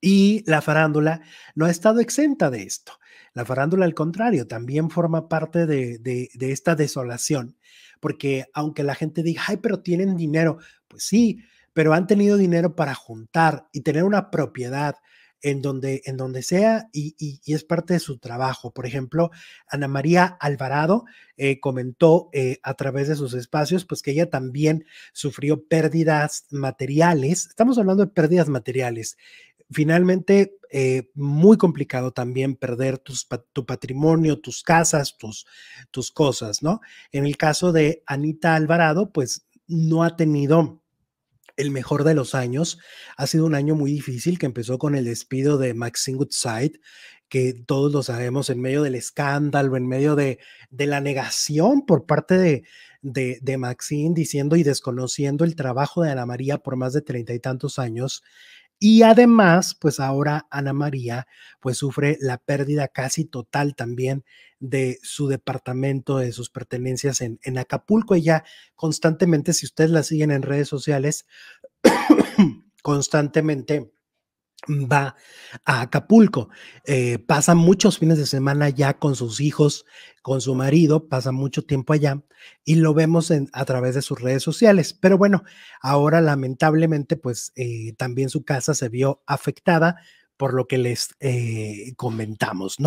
Y la farándula no ha estado exenta de esto. La farándula, al contrario, también forma parte de, esta desolación, porque aunque la gente diga, ay, pero tienen dinero, pues sí, pero han tenido dinero para juntar y tener una propiedad en donde, en donde sea y, es parte de su trabajo. Por ejemplo, Ana María Alvarado eh, comentó eh, a través de sus espacios, pues que ella también sufrió pérdidas materiales. Estamos hablando de pérdidas materiales finalmente eh, muy complicado también perder tus, tu patrimonio, tus casas, tus, tus cosas, ¿no? En el caso de Anita Alvarado, pues no ha tenido el mejor de los años. Ha sido un año muy difícil que empezó con el despido de Maxine Goodside, que todos lo sabemos en medio del escándalo, en medio de, de la negación por parte de, de, Maxine diciendo y desconociendo el trabajo de Ana María por más de treinta y tantos años. Y además, pues ahora Ana María, pues sufre la pérdida casi total también de su departamento, de sus pertenencias en, en Acapulco. Ella constantemente, si ustedes la siguen en redes sociales, constantemente va a Acapulco. Eh, pasan pasa muchos fines de semana ya con sus hijos, con su marido, pasa mucho tiempo allá y lo vemos a través de sus redes sociales. Pero bueno, ahora lamentablemente pues eh, también su casa se vio afectada por lo que les eh, comentamos, ¿no?